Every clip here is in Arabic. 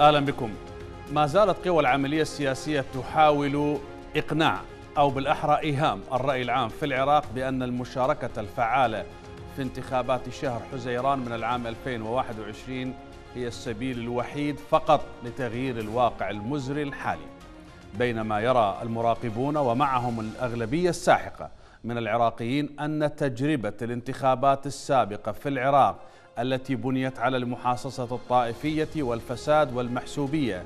أهلا بكم ما زالت قوى العملية السياسية تحاول إقناع أو بالأحرى إيهام الرأي العام في العراق بأن المشاركة الفعالة في انتخابات شهر حزيران من العام 2021 هي السبيل الوحيد فقط لتغيير الواقع المزري الحالي بينما يرى المراقبون ومعهم الأغلبية الساحقة من العراقيين أن تجربة الانتخابات السابقة في العراق التي بنيت على المحاصصة الطائفية والفساد والمحسوبية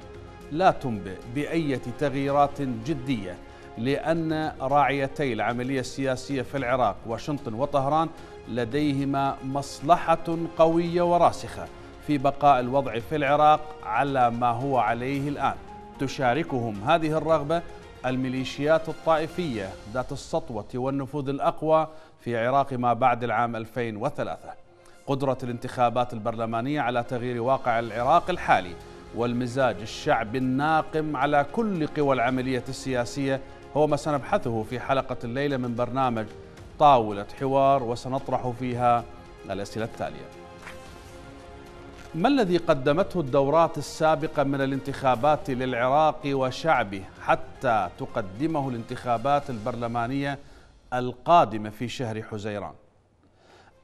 لا تنبئ بأية تغييرات جدية لأن راعيتي العملية السياسية في العراق واشنطن وطهران لديهما مصلحة قوية وراسخة في بقاء الوضع في العراق على ما هو عليه الآن تشاركهم هذه الرغبة الميليشيات الطائفية ذات السطوة والنفوذ الأقوى في عراق ما بعد العام 2003 قدرة الانتخابات البرلمانية على تغيير واقع العراق الحالي والمزاج الشعبي الناقم على كل قوى العملية السياسية هو ما سنبحثه في حلقة الليلة من برنامج طاولة حوار وسنطرح فيها الأسئلة التالية ما الذي قدمته الدورات السابقة من الانتخابات للعراق وشعبه حتى تقدمه الانتخابات البرلمانية القادمة في شهر حزيران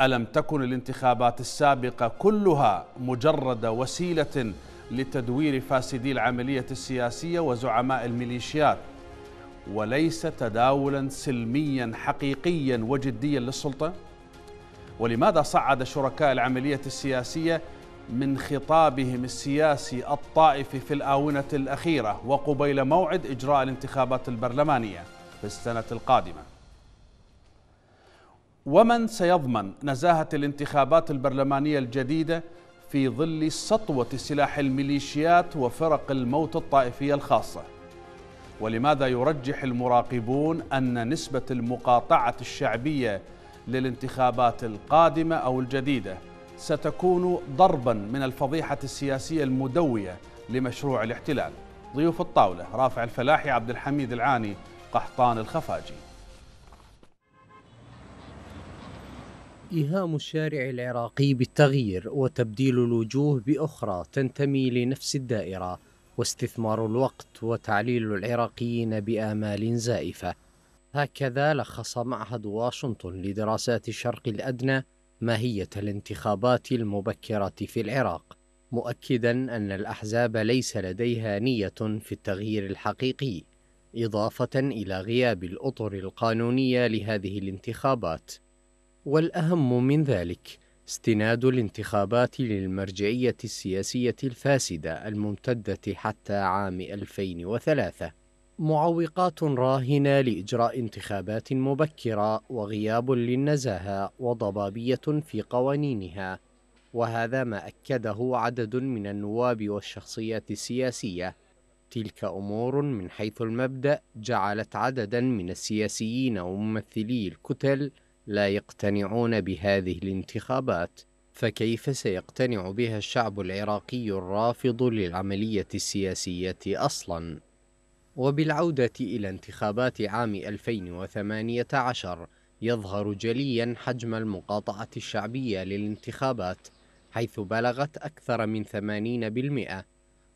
ألم تكن الانتخابات السابقة كلها مجرد وسيلة لتدوير فاسدي العملية السياسية وزعماء الميليشيات وليس تداولا سلميا حقيقيا وجديا للسلطة؟ ولماذا صعد شركاء العملية السياسية من خطابهم السياسي الطائفي في الآونة الأخيرة وقبيل موعد إجراء الانتخابات البرلمانية في السنة القادمة؟ ومن سيضمن نزاهة الانتخابات البرلمانية الجديدة في ظل سطوة سلاح الميليشيات وفرق الموت الطائفية الخاصة ولماذا يرجح المراقبون أن نسبة المقاطعة الشعبية للانتخابات القادمة أو الجديدة ستكون ضربا من الفضيحة السياسية المدوية لمشروع الاحتلال ضيوف الطاولة رافع الفلاحي عبد الحميد العاني قحطان الخفاجي إيهام الشارع العراقي بالتغيير وتبديل الوجوه بأخرى تنتمي لنفس الدائرة واستثمار الوقت وتعليل العراقيين بآمال زائفة هكذا لخص معهد واشنطن لدراسات الشرق الأدنى ماهية الانتخابات المبكرة في العراق مؤكدا أن الأحزاب ليس لديها نية في التغيير الحقيقي إضافة إلى غياب الأطر القانونية لهذه الانتخابات والاهم من ذلك استناد الانتخابات للمرجعيه السياسيه الفاسده الممتده حتى عام 2003 معوقات راهنه لاجراء انتخابات مبكره وغياب للنزاهه وضبابيه في قوانينها وهذا ما اكده عدد من النواب والشخصيات السياسيه تلك امور من حيث المبدا جعلت عددا من السياسيين وممثلي الكتل لا يقتنعون بهذه الانتخابات فكيف سيقتنع بها الشعب العراقي الرافض للعملية السياسية أصلاً؟ وبالعودة إلى انتخابات عام 2018 يظهر جليا حجم المقاطعة الشعبية للانتخابات حيث بلغت أكثر من 80%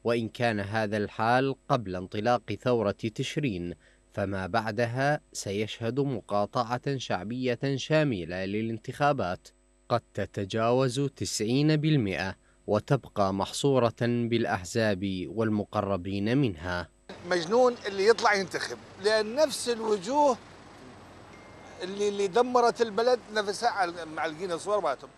وإن كان هذا الحال قبل انطلاق ثورة تشرين فما بعدها سيشهد مقاطعة شعبية شاملة للانتخابات قد تتجاوز 90% وتبقى محصورة بالأحزاب والمقربين منها مجنون اللي يطلع ينتخب لأن نفس الوجوه اللي, اللي دمرت البلد نفسها معلقين الصور باتهم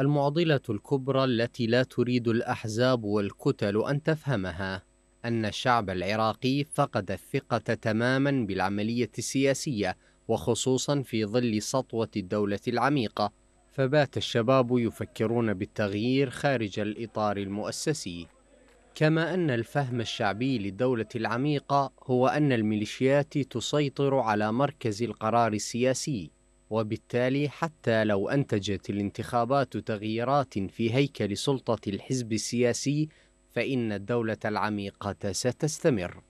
المعضلة الكبرى التي لا تريد الأحزاب والكتل أن تفهمها أن الشعب العراقي فقد الثقة تماما بالعملية السياسية وخصوصا في ظل سطوة الدولة العميقة فبات الشباب يفكرون بالتغيير خارج الإطار المؤسسي كما أن الفهم الشعبي للدولة العميقة هو أن الميليشيات تسيطر على مركز القرار السياسي وبالتالي حتى لو أنتجت الانتخابات تغييرات في هيكل سلطة الحزب السياسي فإن الدولة العميقة ستستمر.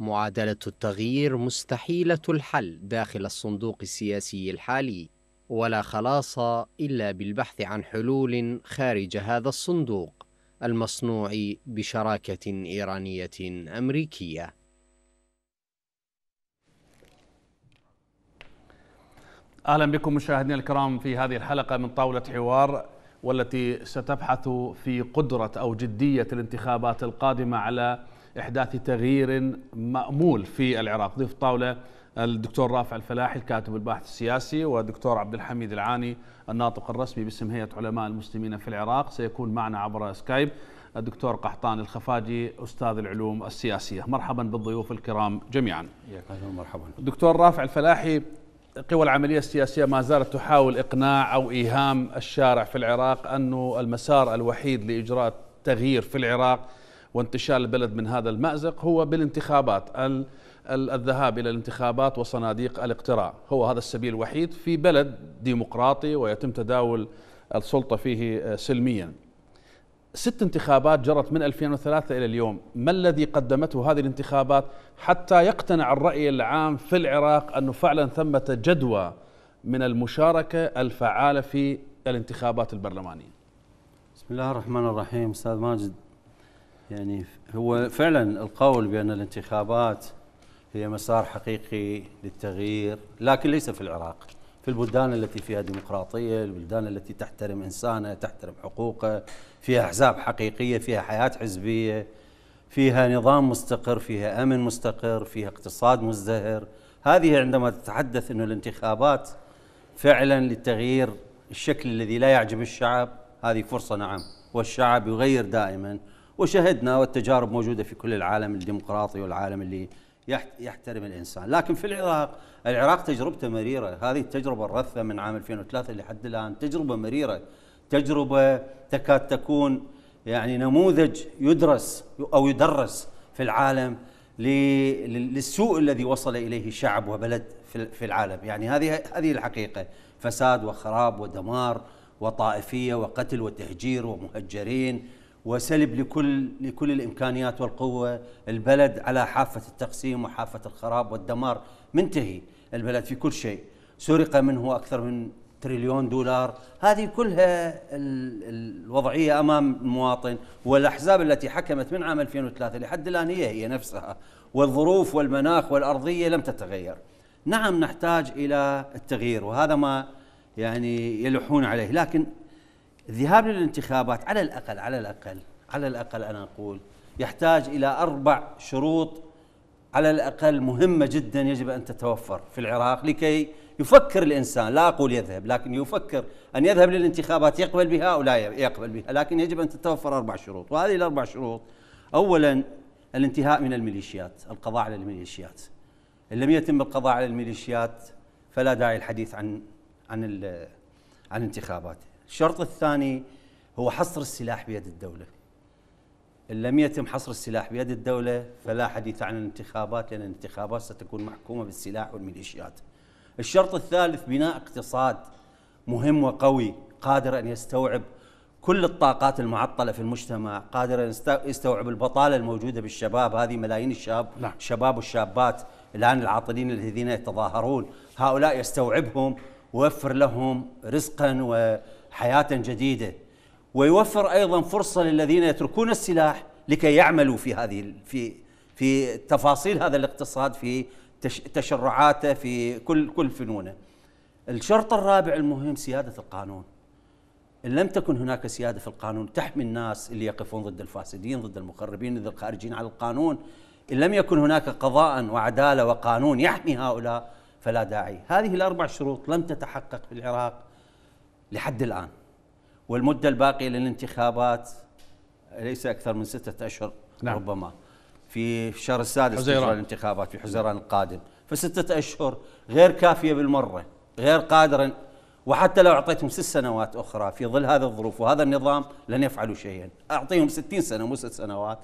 معادلة التغيير مستحيلة الحل داخل الصندوق السياسي الحالي، ولا خلاص إلا بالبحث عن حلول خارج هذا الصندوق المصنوع بشراكة إيرانية أمريكية. أهلا بكم مشاهدينا الكرام في هذه الحلقة من طاولة حوار والتي ستبحث في قدرة أو جدية الانتخابات القادمة على إحداث تغيير مأمول في العراق ضيف طاولة الدكتور رافع الفلاحي الكاتب الباحث السياسي والدكتور عبد الحميد العاني الناطق الرسمي باسم هيئة علماء المسلمين في العراق سيكون معنا عبر سكايب الدكتور قحطان الخفاجي أستاذ العلوم السياسية مرحبا بالضيوف الكرام جميعا أهلا مرحبا دكتور رافع الفلاحي قوى العملية السياسية ما زالت تحاول إقناع أو إيهام الشارع في العراق أنه المسار الوحيد لإجراء تغيير في العراق وانتشال البلد من هذا المأزق هو بالانتخابات الذهاب إلى الانتخابات وصناديق الاقتراع هو هذا السبيل الوحيد في بلد ديمقراطي ويتم تداول السلطة فيه آه، سلمياً ست انتخابات جرت من 2003 إلى اليوم ما الذي قدمته هذه الانتخابات حتى يقتنع الرأي العام في العراق أنه فعلا ثمة جدوى من المشاركة الفعالة في الانتخابات البرلمانية بسم الله الرحمن الرحيم أستاذ ماجد يعني هو فعلا القول بأن الانتخابات هي مسار حقيقي للتغيير لكن ليس في العراق في البلدان التي فيها ديمقراطية البلدان التي تحترم إنسانه تحترم حقوقه فيها أحزاب حقيقية فيها حياة حزبية فيها نظام مستقر فيها أمن مستقر فيها اقتصاد مزدهر هذه عندما تتحدث أن الانتخابات فعلا لتغيير الشكل الذي لا يعجب الشعب هذه فرصة نعم والشعب يغير دائما وشهدنا والتجارب موجودة في كل العالم الديمقراطي والعالم اللي يحترم الانسان، لكن في العراق العراق تجربته مريره، هذه التجربه الرثه من عام 2003 لحد الان تجربه مريره، تجربه تكاد تكون يعني نموذج يدرس او يدرس في العالم للسوء الذي وصل اليه شعب وبلد في العالم، يعني هذه هذه الحقيقه، فساد وخراب ودمار وطائفيه وقتل وتهجير ومهجرين وسلب لكل لكل الامكانيات والقوه البلد على حافه التقسيم وحافه الخراب والدمار منتهي البلد في كل شيء سرق منه اكثر من تريليون دولار هذه كلها الوضعيه امام المواطن والاحزاب التي حكمت من عام 2003 لحد الان هي هي نفسها والظروف والمناخ والارضيه لم تتغير نعم نحتاج الى التغيير وهذا ما يعني يلحون عليه لكن الذهاب للانتخابات على الأقل على الأقل على الأقل أنا أقول يحتاج إلى أربع شروط على الأقل مهمة جدا يجب أن تتوفر في العراق لكي يفكر الإنسان لا أقول يذهب لكن يفكر أن يذهب للانتخابات يقبل بها أو لا يقبل بها لكن يجب أن تتوفر أربع شروط وهذه الأربع شروط أولا الانتهاء من الميليشيات القضاء على الميليشيات إن لم يتم القضاء على الميليشيات فلا داعي الحديث عن عن عن انتخابات الشرط الثاني هو حصر السلاح بيد الدولة إن لم يتم حصر السلاح بيد الدولة فلا حديث عن الانتخابات لأن الانتخابات ستكون محكومة بالسلاح والميليشيات الشرط الثالث بناء اقتصاد مهم وقوي قادر أن يستوعب كل الطاقات المعطلة في المجتمع قادر أن يستوعب البطالة الموجودة بالشباب هذه ملايين الشباب نعم. الشباب والشابات الآن العاطلين الذين يتظاهرون هؤلاء يستوعبهم ويوفر لهم رزقا و حياه جديده ويوفر ايضا فرصه للذين يتركون السلاح لكي يعملوا في هذه في في تفاصيل هذا الاقتصاد في تشرعاته في كل كل فنونه. الشرط الرابع المهم سياده القانون. ان لم تكن هناك سياده في القانون تحمي الناس اللي يقفون ضد الفاسدين، ضد المخربين، ضد الخارجين على القانون، ان لم يكن هناك قضاء وعداله وقانون يحمي هؤلاء فلا داعي. هذه الاربع شروط لم تتحقق في العراق لحد الآن والمدة الباقية للانتخابات ليس أكثر من ستة أشهر نعم. ربما في الشهر السادس حزيران. الانتخابات في حزيران القادم فستة أشهر غير كافية بالمرة غير قادرة وحتى لو أعطيتهم ست سنوات أخرى في ظل هذه الظروف وهذا النظام لن يفعلوا شيئا أعطيهم ستين سنة مو ست سنوات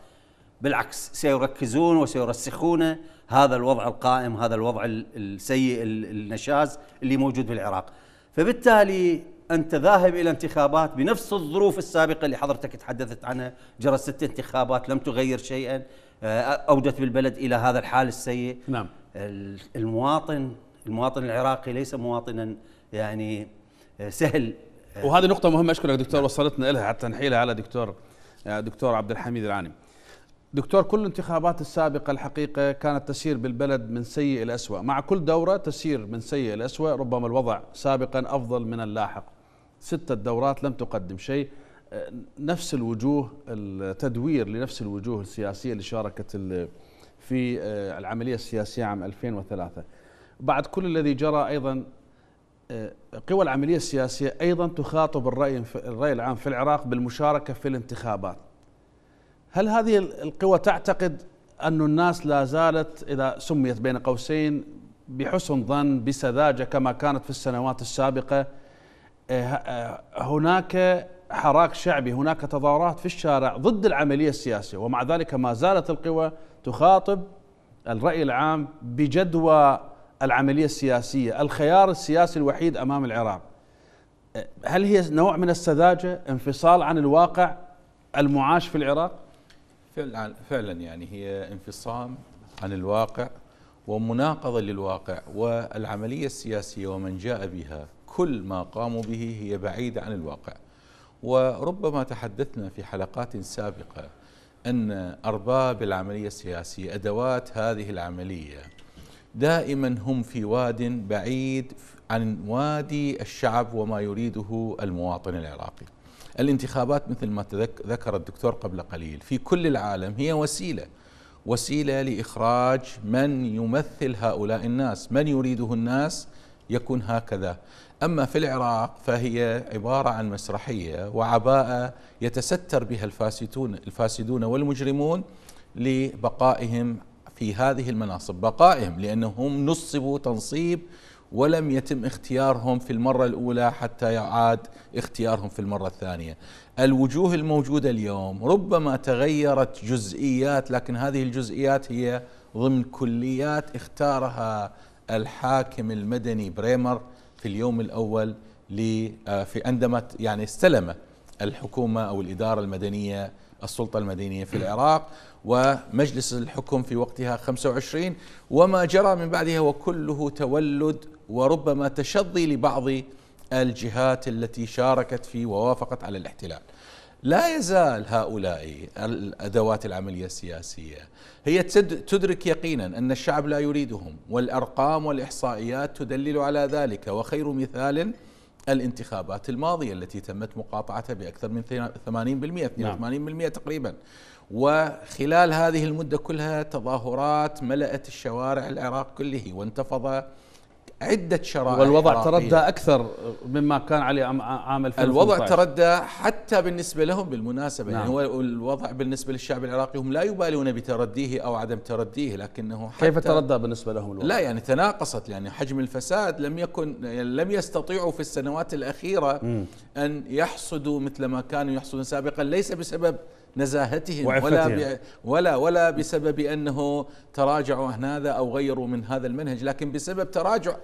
بالعكس سيركزون وسيرسخون هذا الوضع القائم هذا الوضع السيء النشاز اللي موجود بالعراق فبالتالي أنت ذاهب إلى انتخابات بنفس الظروف السابقة اللي حضرتك تحدثت عنها جرت ست انتخابات لم تغير شيئا آه، أودت بالبلد إلى هذا الحال السيء نعم المواطن المواطن العراقي ليس مواطنا يعني آه، سهل آه، وهذه نقطة مهمة أشكرك دكتور نعم. وصلتنا إلها حتى نحيلها على دكتور دكتور عبد الحميد العانم دكتور كل الانتخابات السابقة الحقيقة كانت تسير بالبلد من سيء إلى أسوأ مع كل دورة تسير من سيء إلى أسوأ ربما الوضع سابقا أفضل من اللاحق ستة دورات لم تقدم شيء أه، نفس الوجوه التدوير لنفس الوجوه السياسية اللي شاركت في أه، العملية السياسية عام 2003 بعد كل الذي جرى أيضا أه، قوى العملية السياسية أيضا تخاطب الرأي, الرأي العام في العراق بالمشاركة في الانتخابات هل هذه القوى تعتقد أن الناس لا زالت إذا سميت بين قوسين بحسن ظن بسذاجة كما كانت في السنوات السابقة آه، آه، هناك حراك شعبي هناك تظاهرات في الشارع ضد العملية السياسية ومع ذلك ما زالت القوى تخاطب الرأي العام بجدوى العملية السياسية الخيار السياسي الوحيد أمام العراق آه، هل هي نوع من السذاجة انفصال عن الواقع المعاش في العراق فعلا, فعلا يعني هي انفصام عن الواقع ومناقضة للواقع والعملية السياسية ومن جاء بها كل ما قاموا به هي بعيدة عن الواقع وربما تحدثنا في حلقات سابقة أن أرباب العملية السياسية أدوات هذه العملية دائما هم في واد بعيد عن وادي الشعب وما يريده المواطن العراقي الانتخابات مثل ما ذكر الدكتور قبل قليل في كل العالم هي وسيلة وسيلة لإخراج من يمثل هؤلاء الناس من يريده الناس يكون هكذا أما في العراق فهي عبارة عن مسرحية وعباءة يتستر بها الفاسدون, الفاسدون والمجرمون لبقائهم في هذه المناصب بقائهم لأنهم نصبوا تنصيب ولم يتم اختيارهم في المرة الأولى حتى يعاد اختيارهم في المرة الثانية الوجوه الموجودة اليوم ربما تغيرت جزئيات لكن هذه الجزئيات هي ضمن كليات اختارها الحاكم المدني بريمر في اليوم الأول آه، في عندما يعني استلم الحكومة أو الإدارة المدنية السلطة المدنية في العراق ومجلس الحكم في وقتها 25 وما جرى من بعدها وكله تولد وربما تشظي لبعض الجهات التي شاركت فيه ووافقت على الاحتلال لا يزال هؤلاء الادوات العمليه السياسيه هي تدرك يقينا ان الشعب لا يريدهم والارقام والاحصائيات تدلل على ذلك وخير مثال الانتخابات الماضيه التي تمت مقاطعتها باكثر من 80% نعم. 82% تقريبا وخلال هذه المده كلها تظاهرات ملأت الشوارع العراق كله وانتفض عدة شرائح والوضع تردى أكثر مما كان عليه عام 2015 الوضع تردى حتى بالنسبة لهم بالمناسبة يعني نعم. يعني هو الوضع بالنسبة للشعب العراقي هم لا يبالون بترديه أو عدم ترديه لكنه حتى كيف تردى بالنسبة لهم الوضع؟ لا يعني تناقصت يعني حجم الفساد لم يكن يعني لم يستطيعوا في السنوات الأخيرة م. أن يحصدوا مثل ما كانوا يحصدون سابقا ليس بسبب نزاهتهم ولا ولا ولا بسبب انه تراجعوا عن هذا او غيروا من هذا المنهج لكن بسبب تراجع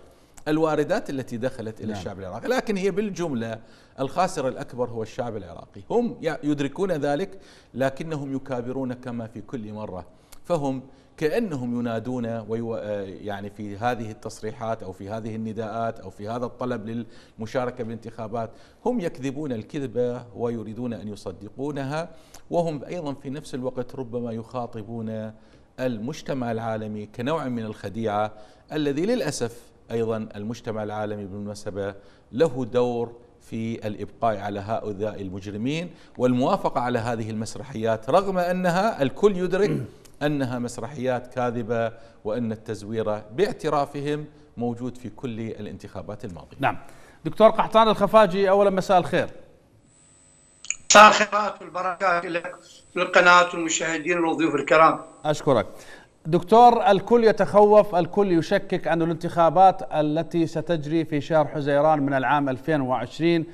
الواردات التي دخلت الى نعم. الشعب العراقي، لكن هي بالجمله الخاسر الاكبر هو الشعب العراقي، هم يدركون ذلك لكنهم يكابرون كما في كل مره، فهم كانهم ينادون ويو آه، يعني في هذه التصريحات او في هذه النداءات او في هذا الطلب للمشاركه بالانتخابات هم يكذبون الكذبه ويريدون ان يصدقونها وهم ايضا في نفس الوقت ربما يخاطبون المجتمع العالمي كنوع من الخديعه الذي للاسف ايضا المجتمع العالمي بالمناسبه له دور في الابقاء على هؤلاء المجرمين والموافقه على هذه المسرحيات رغم انها الكل يدرك أنها مسرحيات كاذبة وأن التزوير باعترافهم موجود في كل الانتخابات الماضية نعم دكتور قحطان الخفاجي أولا مساء الخير مساء الخيرات والبركات لك للقناة والمشاهدين والضيوف الكرام أشكرك دكتور الكل يتخوف الكل يشكك أن الانتخابات التي ستجري في شهر حزيران من العام 2020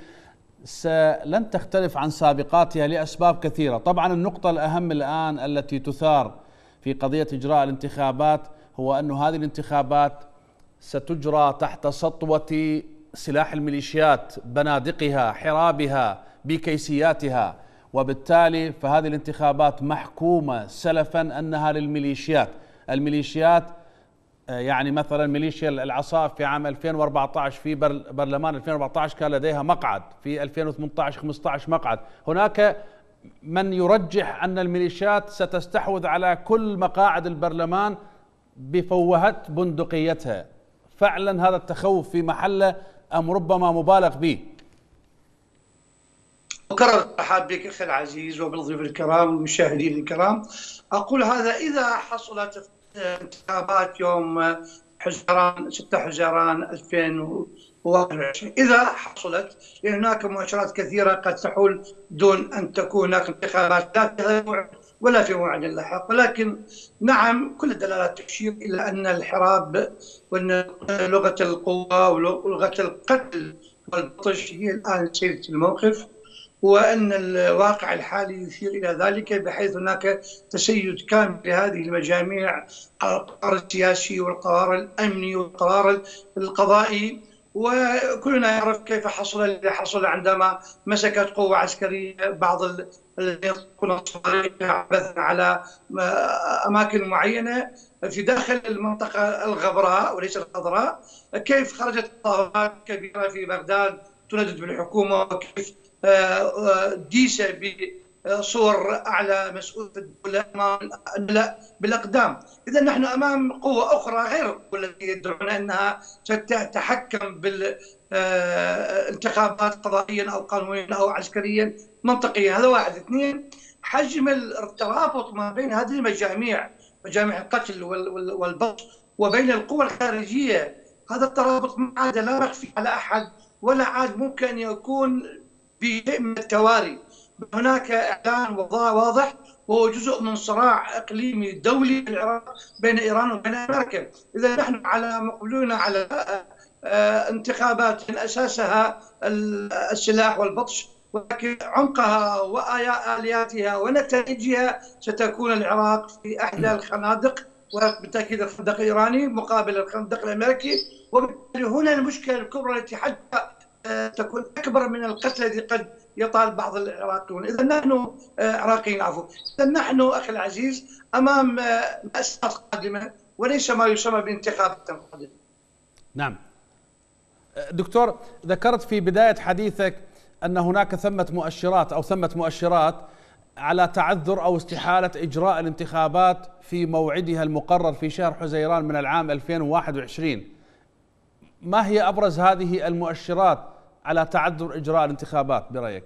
لن تختلف عن سابقاتها لأسباب كثيرة طبعا النقطة الأهم الآن التي تثار في قضية إجراء الانتخابات هو أن هذه الانتخابات ستجرى تحت سطوة سلاح الميليشيات بنادقها حرابها بكيسياتها وبالتالي فهذه الانتخابات محكومة سلفا أنها للميليشيات الميليشيات يعني مثلا ميليشيا العصائب في عام 2014 في برلمان 2014 كان لديها مقعد في 2018 15 مقعد هناك من يرجح أن الميليشيات ستستحوذ على كل مقاعد البرلمان بفوهة بندقيتها فعلا هذا التخوف في محله أم ربما مبالغ به اكرر ارحب بك اخي العزيز وبالضيوف الكرام والمشاهدين الكرام اقول هذا اذا حصلت انتخابات يوم حزيران 6 حزيران 2000 إذا حصلت لأن هناك مؤشرات كثيرة قد تحول دون أن تكون هناك انتخابات لا في هذا الموعد ولا في موعد لاحق ولكن نعم كل الدلالات تشير إلى أن الحراب وأن لغة القوة ولغة القتل والبطش هي الآن سيدة الموقف وأن الواقع الحالي يشير إلى ذلك بحيث هناك تسيد كامل لهذه المجاميع على القرار السياسي والقرار الأمني والقرار القضائي وكلنا يعرف كيف حصل اللي حصل عندما مسكت قوة عسكرية بعض عبثا على آه، أماكن معينة في داخل المنطقة الغبراء وليس الخضراء كيف خرجت طائرات كبيرة في بغداد تندد بالحكومة وكيف آه، آه، ديسة صور اعلى مسؤول في الدوله امام بالاقدام، اذا نحن امام قوه اخرى غير التي يدعون انها تتحكم بالانتخابات آه، قضائيا او قانونيا او عسكريا منطقيا، هذا واحد، اثنين حجم الترابط ما بين هذه المجاميع مجامع القتل والبطش وبين القوى الخارجيه، هذا الترابط ما عاد لا مخفي على احد ولا عاد ممكن يكون بشيء من التواري. هناك اعلان واضح وهو جزء من صراع اقليمي دولي في العراق بين ايران وبين امريكا، اذا نحن على مقبلون على آه، انتخابات من اساسها السلاح والبطش ولكن عمقها والياتها ونتائجها ستكون العراق في احدى نعم. الخنادق وبالتاكيد الخندق الايراني مقابل الخندق الامريكي وبالتالي هنا المشكله الكبرى التي حتى آه، تكون اكبر من القتل الذي قد يطال بعض العراقيون إذا نحن آه، عراقيين عفوا إذا نحن أخي العزيز أمام آه، مأساة قادمة وليس ما يسمى بانتخابات قادمة نعم دكتور ذكرت في بداية حديثك أن هناك ثمة مؤشرات أو ثمة مؤشرات على تعذر أو استحالة إجراء الانتخابات في موعدها المقرر في شهر حزيران من العام 2021 ما هي أبرز هذه المؤشرات على تعذر اجراء الانتخابات برايك؟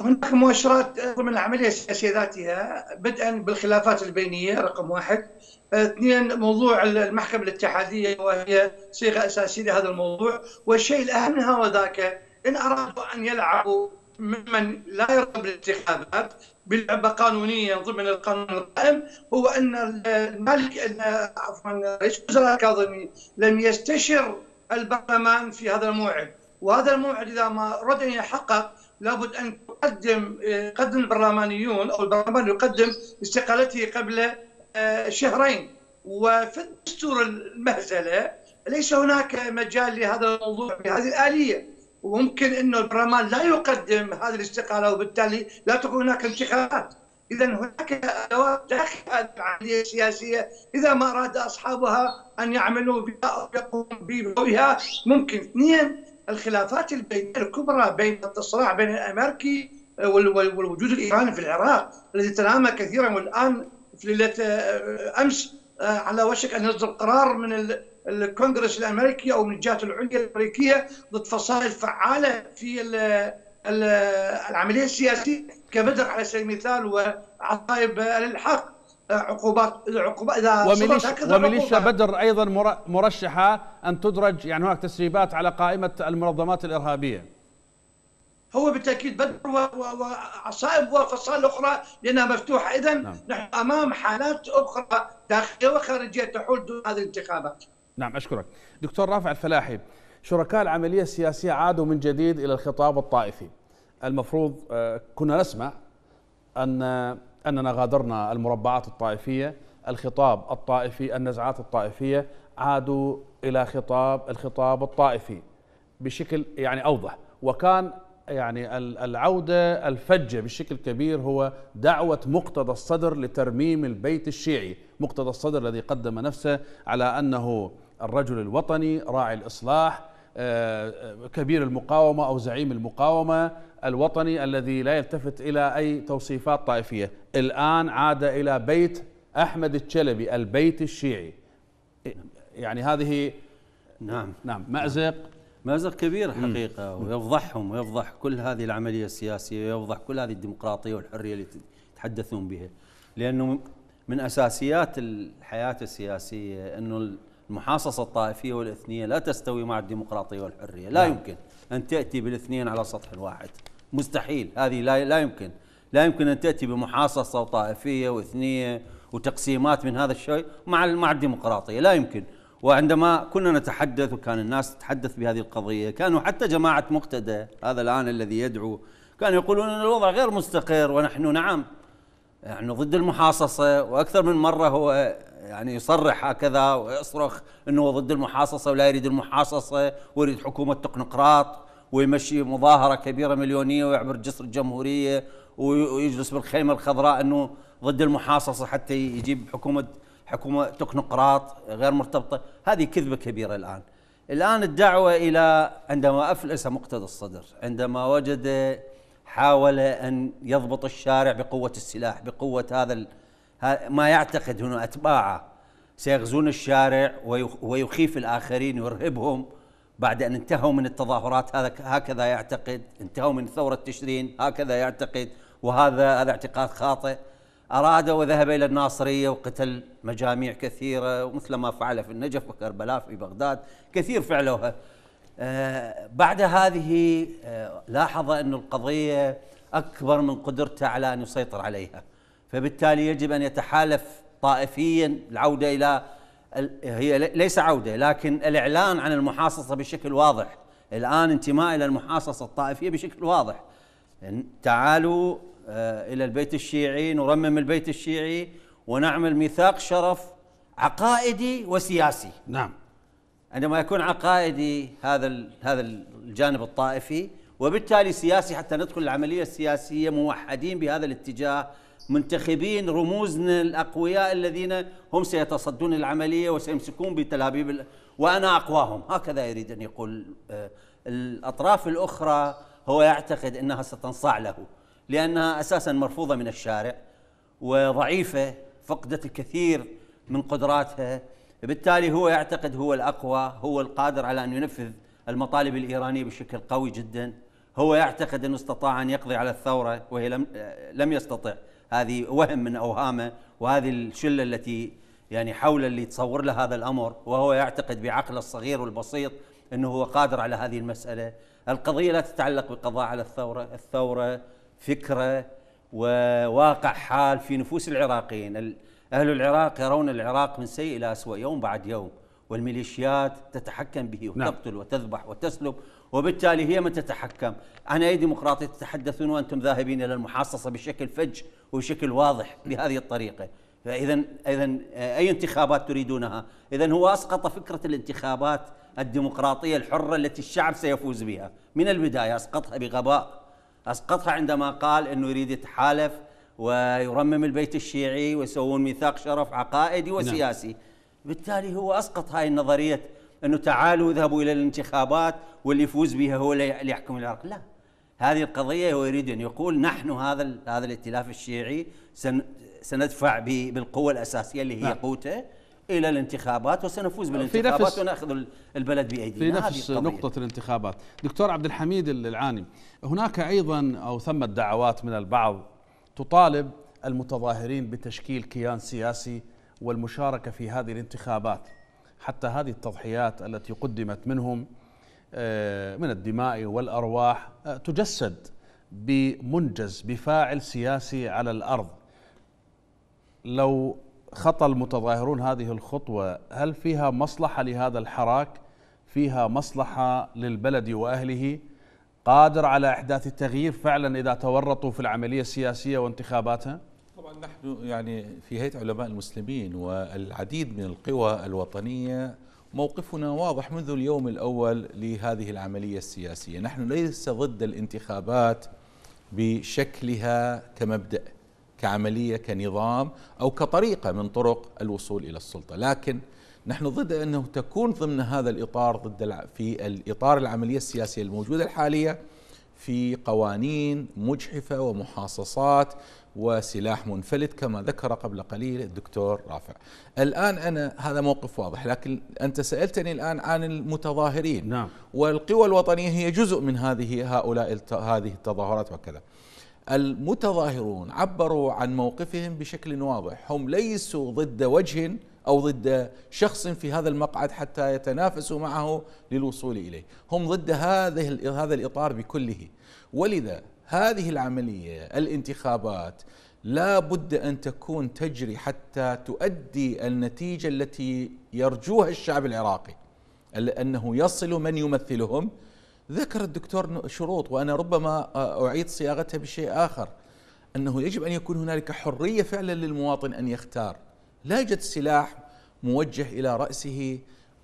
هناك مؤشرات من العمليه السياسيه ذاتها بدءا بالخلافات البينيه رقم واحد، آه، اثنين موضوع المحكمه الاتحاديه وهي صيغه اساسيه لهذا الموضوع، والشيء الاهم هو ذاك ان ارادوا ان يلعبوا ممن لا يرغب بالانتخابات بلعبه قانونيه ضمن القانون القائم هو ان الملك ان عفوا رئيس الوزراء الكاظمي لم يستشر البرلمان في هذا الموعد وهذا الموعد اذا ما رد ان يحقق لابد ان يقدم آه، يقدم البرلمانيون او البرلمان يقدم استقالته قبل آه، شهرين وفي الدستور المهزله ليس هناك مجال لهذا الموضوع بهذه الاليه وممكن انه البرلمان لا يقدم هذه الاستقاله وبالتالي لا تكون هناك انتخابات اذا هناك ادوات داخل العمليه السياسيه اذا ما اراد اصحابها ان يعملوا بها او يقوموا بها ممكن اثنين الخلافات البينيه الكبرى بين الصراع بين الامريكي آه، والوجود الايراني في العراق الذي تنامى كثيرا والان في ليله آه، امس آه، على وشك ان يصدر قرار من الكونغرس الامريكي او من الجهات العليا الامريكيه ضد فصائل فعاله في العمليه السياسيه كبدر على سبيل المثال وعصائب الحق عقوبات العقوبات اذا وميليشيا وميليشيا بدر ايضا مرشحه ان تدرج يعني هناك تسريبات على قائمه المنظمات الارهابيه هو بالتاكيد بدر وعصائب وفصائل اخرى لانها مفتوحه اذا نعم. نحن امام حالات اخرى داخليه وخارجيه تحول دون هذه الانتخابات. نعم اشكرك. دكتور رافع الفلاحي شركاء العمليه السياسيه عادوا من جديد الى الخطاب الطائفي. المفروض آه، كنا نسمع ان أننا غادرنا المربعات الطائفية الخطاب الطائفي النزعات الطائفية عادوا إلى خطاب الخطاب الطائفي بشكل يعني أوضح وكان يعني العودة الفجة بشكل كبير هو دعوة مقتضى الصدر لترميم البيت الشيعي مقتضى الصدر الذي قدم نفسه على أنه الرجل الوطني راعي الإصلاح آه، آه، كبير المقاومة أو زعيم المقاومة الوطني الذي لا يلتفت إلى أي توصيفات طائفية الآن عاد إلى بيت أحمد الشلبي البيت الشيعي يعني هذه نعم نعم مأزق مأزق كبير حقيقة ويفضحهم ويفضح كل هذه العملية السياسية ويفضح كل هذه الديمقراطية والحرية اللي يتحدثون بها لأنه من أساسيات الحياة السياسية أنه المحاصصة الطائفية والإثنية لا تستوي مع الديمقراطية والحرية لا نعم. يمكن أن تأتي بالاثنين على سطح واحد مستحيل هذه لا لا يمكن لا يمكن ان تاتي بمحاصصه طائفيه واثنيه وتقسيمات من هذا الشيء مع مع الديمقراطيه لا يمكن وعندما كنا نتحدث وكان الناس تتحدث بهذه القضيه كانوا حتى جماعه مقتدى هذا الان الذي يدعو كانوا يقولون ان الوضع غير مستقر ونحن نعم نحن يعني ضد المحاصصه واكثر من مره هو يعني يصرح هكذا ويصرخ انه ضد المحاصصه ولا يريد المحاصصه ويريد حكومه تقنقراط ويمشي مظاهره كبيره مليونيه ويعبر جسر الجمهوريه ويجلس بالخيمه الخضراء انه ضد المحاصصه حتى يجيب حكومه حكومه تكنقراط غير مرتبطه، هذه كذبه كبيره الان. الان الدعوه الى عندما افلس مقتدى الصدر، عندما وجد حاول ان يضبط الشارع بقوه السلاح، بقوه هذا ما يعتقد انه اتباعه سيغزون الشارع ويخيف الاخرين ويرهبهم بعد أن انتهوا من التظاهرات هذا هكذا يعتقد انتهوا من ثورة تشرين هكذا يعتقد وهذا هذا اعتقاد خاطئ أراد وذهب إلى الناصرية وقتل مجاميع كثيرة ومثل ما فعل في النجف وكربلاء في بغداد كثير فعلوها آه، بعد هذه آه، لاحظ أن القضية أكبر من قدرته على أن يسيطر عليها فبالتالي يجب أن يتحالف طائفيا العودة إلى هي ليس عوده لكن الاعلان عن المحاصصه بشكل واضح الان انتماء الى المحاصصه الطائفيه بشكل واضح يعني تعالوا آه، الى البيت الشيعي نرمم البيت الشيعي ونعمل ميثاق شرف عقائدي وسياسي نعم عندما يكون عقائدي هذا هذا الجانب الطائفي وبالتالي سياسي حتى ندخل العمليه السياسيه موحدين بهذا الاتجاه منتخبين رموزنا الأقوياء الذين هم سيتصدون العملية وسيمسكون بتلابيب وأنا أقواهم هكذا يريد أن يقول آه، الأطراف الأخرى هو يعتقد أنها ستنصاع له لأنها أساسا مرفوضة من الشارع وضعيفة فقدت الكثير من قدراتها بالتالي هو يعتقد هو الأقوى هو القادر على أن ينفذ المطالب الإيرانية بشكل قوي جدا هو يعتقد أنه استطاع أن يقضي على الثورة وهي لم, آه، لم يستطع هذه وهم من أوهامه وهذه الشلة التي يعني حول اللي تصور له هذا الأمر وهو يعتقد بعقله الصغير والبسيط أنه هو قادر على هذه المسألة القضية لا تتعلق بالقضاء على الثورة الثورة فكرة وواقع حال في نفوس العراقيين أهل العراق يرون العراق من سيء إلى اسوء يوم بعد يوم والميليشيات تتحكم به نعم. وتقتل وتذبح وتسلب وبالتالي هي من تتحكم عن أي ديمقراطية تتحدثون وأنتم ذاهبين إلى المحاصصة بشكل فج وبشكل واضح بهذه الطريقة فإذا إذا آه، أي انتخابات تريدونها إذا هو أسقط فكرة الانتخابات الديمقراطية الحرة التي الشعب سيفوز بها من البداية أسقطها بغباء أسقطها عندما قال أنه يريد يتحالف ويرمم البيت الشيعي ويسوون ميثاق شرف عقائدي نعم. وسياسي نعم. بالتالي هو أسقط هاي النظرية انه تعالوا اذهبوا الى الانتخابات واللي يفوز بها هو اللي يحكم العراق لا هذه القضيه هو يريد ان يقول نحن هذا هذا الائتلاف الشيعي سندفع بالقوه الاساسيه اللي هي نعم. قوته الى الانتخابات وسنفوز بالانتخابات وناخذ البلد بايدينا في نفس نقطه الانتخابات دكتور عبد الحميد العاني هناك ايضا او ثم دعوات من البعض تطالب المتظاهرين بتشكيل كيان سياسي والمشاركه في هذه الانتخابات حتى هذه التضحيات التي قدمت منهم آه، من الدماء والارواح آه، تجسد بمنجز بفاعل سياسي على الارض لو خطى المتظاهرون هذه الخطوه هل فيها مصلحه لهذا الحراك فيها مصلحه للبلد واهله قادر على احداث التغيير فعلا اذا تورطوا في العمليه السياسيه وانتخاباتها طبعا نحن يعني في هيئه علماء المسلمين والعديد من القوى الوطنيه موقفنا واضح منذ اليوم الاول لهذه العمليه السياسيه، نحن ليس ضد الانتخابات بشكلها كمبدا كعمليه كنظام او كطريقه من طرق الوصول الى السلطه، لكن نحن ضد انه تكون ضمن هذا الاطار ضد في الاطار العمليه السياسيه الموجوده الحاليه في قوانين مجحفه ومحاصصات وسلاح منفلت كما ذكر قبل قليل الدكتور رافع الآن أنا هذا موقف واضح لكن أنت سألتني الآن عن المتظاهرين نعم. والقوى الوطنية هي جزء من هذه هؤلاء هذه التظاهرات وكذا المتظاهرون عبروا عن موقفهم بشكل واضح هم ليسوا ضد وجه أو ضد شخص في هذا المقعد حتى يتنافسوا معه للوصول إليه هم ضد هذه هذا الإطار بكله ولذا هذه العملية الانتخابات لا بد أن تكون تجري حتى تؤدي النتيجة التي يرجوها الشعب العراقي أنه يصل من يمثلهم ذكر الدكتور شروط وأنا ربما أعيد صياغتها بشيء آخر أنه يجب أن يكون هنالك حرية فعلا للمواطن أن يختار لا يوجد سلاح موجه إلى رأسه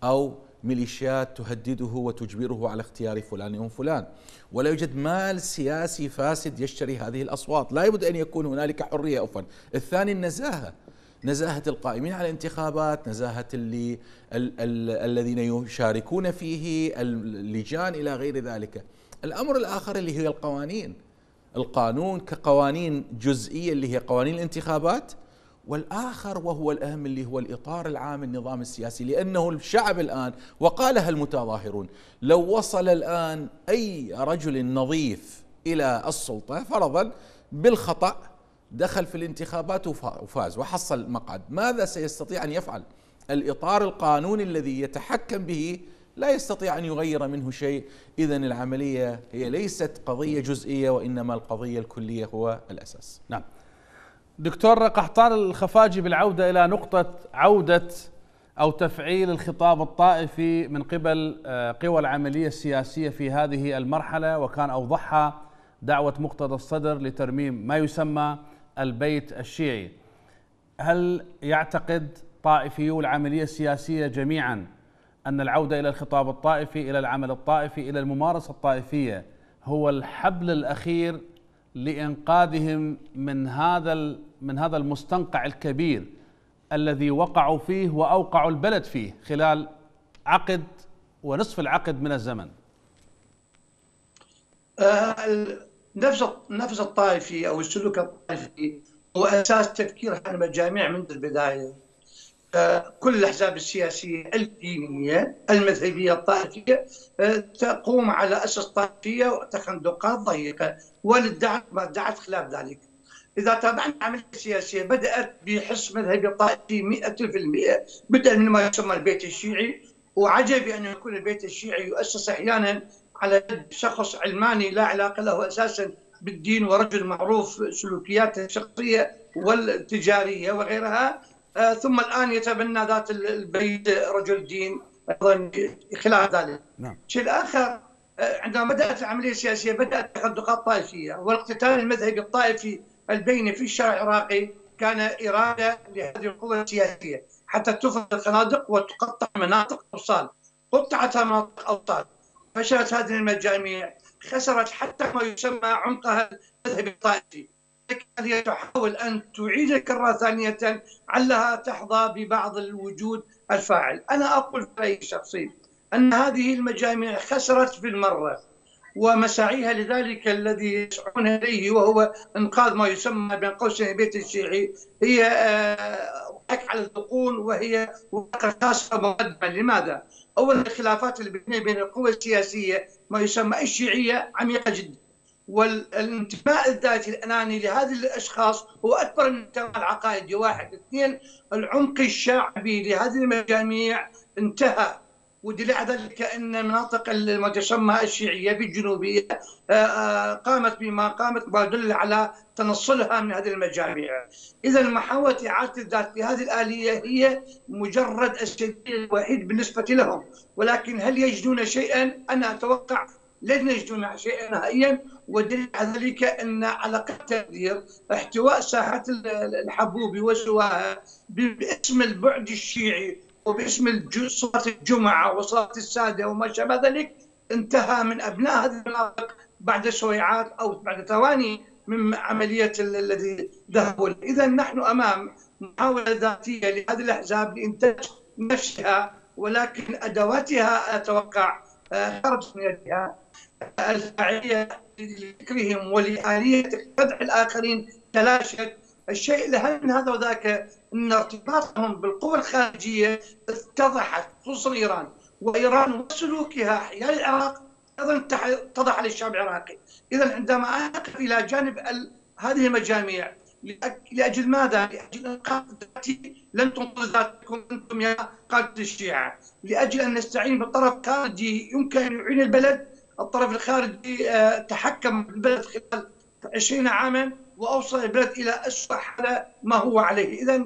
أو ميليشيات تهدده وتجبره على اختيار فلان أو فلان ولا يوجد مال سياسي فاسد يشتري هذه الأصوات لا يبد أن يكون هنالك حرية عفوا الثاني النزاهة نزاهة القائمين على الانتخابات نزاهة اللي ال ال الذين يشاركون فيه اللجان إلى غير ذلك الأمر الآخر اللي هي القوانين القانون كقوانين جزئية اللي هي قوانين الانتخابات والآخر وهو الأهم اللي هو الإطار العام النظام السياسي لأنه الشعب الآن وقالها المتظاهرون لو وصل الآن أي رجل نظيف إلى السلطة فرضا بالخطأ دخل في الانتخابات وفاز وحصل مقعد ماذا سيستطيع أن يفعل الإطار القانوني الذي يتحكم به لا يستطيع أن يغير منه شيء إذا العملية هي ليست قضية جزئية وإنما القضية الكلية هو الأساس نعم دكتور قحطان الخفاجي بالعودة إلى نقطة عودة أو تفعيل الخطاب الطائفي من قبل آه، قوى العملية السياسية في هذه المرحلة وكان أوضحها دعوة مقتضى الصدر لترميم ما يسمى البيت الشيعي هل يعتقد طائفيو العملية السياسية جميعا أن العودة إلى الخطاب الطائفي إلى العمل الطائفي إلى الممارسة الطائفية هو الحبل الأخير لإنقاذهم من هذا من هذا المستنقع الكبير الذي وقعوا فيه وأوقعوا البلد فيه خلال عقد ونصف العقد من الزمن أه، نفس نفس الطائفي أو السلوك الطائفي هو أساس تفكير المجاميع منذ البداية كل الأحزاب السياسية الدينية المذهبية الطائفية آه، تقوم على أسس طائفية وتخندقات ضيقة وللدعم ما ادعت خلاف ذلك إذا تابعنا العملية السياسية بدأت بحس مذهبي طائفي 100% بدا من ما يسمى البيت الشيعي وعجب أن يكون البيت الشيعي يؤسس أحيانا على شخص علماني لا علاقة له أساسا بالدين ورجل معروف سلوكياته الشخصية والتجارية وغيرها آه، ثم الان يتبنى ذات البيت رجل الدين ايضا خلاف ذلك. نعم. الشيء الاخر آه، عندما بدات العمليه السياسيه بدات تخندقات طائفيه والاقتتال المذهبي الطائفي البيني في الشارع العراقي كان اراده لهذه القوه السياسيه حتى تفرض الخنادق وتقطع مناطق اوصال. قطعتها مناطق اوصال. فشلت هذه المجاميع خسرت حتى ما يسمى عمقها المذهبي الطائفي هي تحاول أن تعيد الكرة ثانية علها تحظى ببعض الوجود الفاعل أنا أقول في رأيي الشخصي أن هذه المجاميع خسرت بالمرة ومساعيها لذلك الذي يسعون اليه وهو انقاذ ما يسمى بين قوسين بيت الشيعي هي ضحك آه، على الدقون وهي خاصه مقدمه لماذا؟ اولا الخلافات اللي بين القوى السياسيه ما يسمى الشيعيه عميقه جدا والانتماء الذاتي الاناني لهذه الاشخاص هو اكبر من الانتماء العقائدي واحد، اثنين العمق الشعبي لهذه المجاميع انتهى ودلع ذلك ان مناطق ما تسمى الشيعيه بالجنوبيه آه، آه، قامت بما قامت ويدل على تنصلها من هذه المجاميع. اذا محاوله اعاده الذات بهذه الاليه هي مجرد السبيل الوحيد بالنسبه لهم، ولكن هل يجدون شيئا؟ انا اتوقع لا يجدون شيئا نهائيا والدليل على ذلك ان على قد التقدير احتواء ساحه الحبوبي وسواها باسم البعد الشيعي وباسم صلاه الجمعه وصلاه الساده وما شابه ذلك انتهى من ابناء هذه المناطق بعد سويعات او بعد ثواني من عمليه الذي ذهبوا اذا نحن امام محاوله ذاتيه لهذه الاحزاب لانتاج نفسها ولكن ادواتها اتوقع آه، خرجت من يدها الفاعليه لفكرهم ولآلية خدع الآخرين تلاشت الشيء الأهم من هذا وذاك أن ارتباطهم بالقوى الخارجية اتضحت خصوصا إيران وإيران وسلوكها حيال العراق أيضا اتضح للشعب العراقي إذا عندما أقف إلى جانب هذه المجاميع لأجل ماذا؟ لأجل إنقاذ ذاتي لن تنقذ ذاتكم أنتم يا قادة الشيعة لأجل أن نستعين بطرف خارجي يمكن أن يعين البلد الطرف الخارجي آه، تحكم بالبلد خلال 20 عاما واوصل البلد الى اسوء حاله ما هو عليه، اذا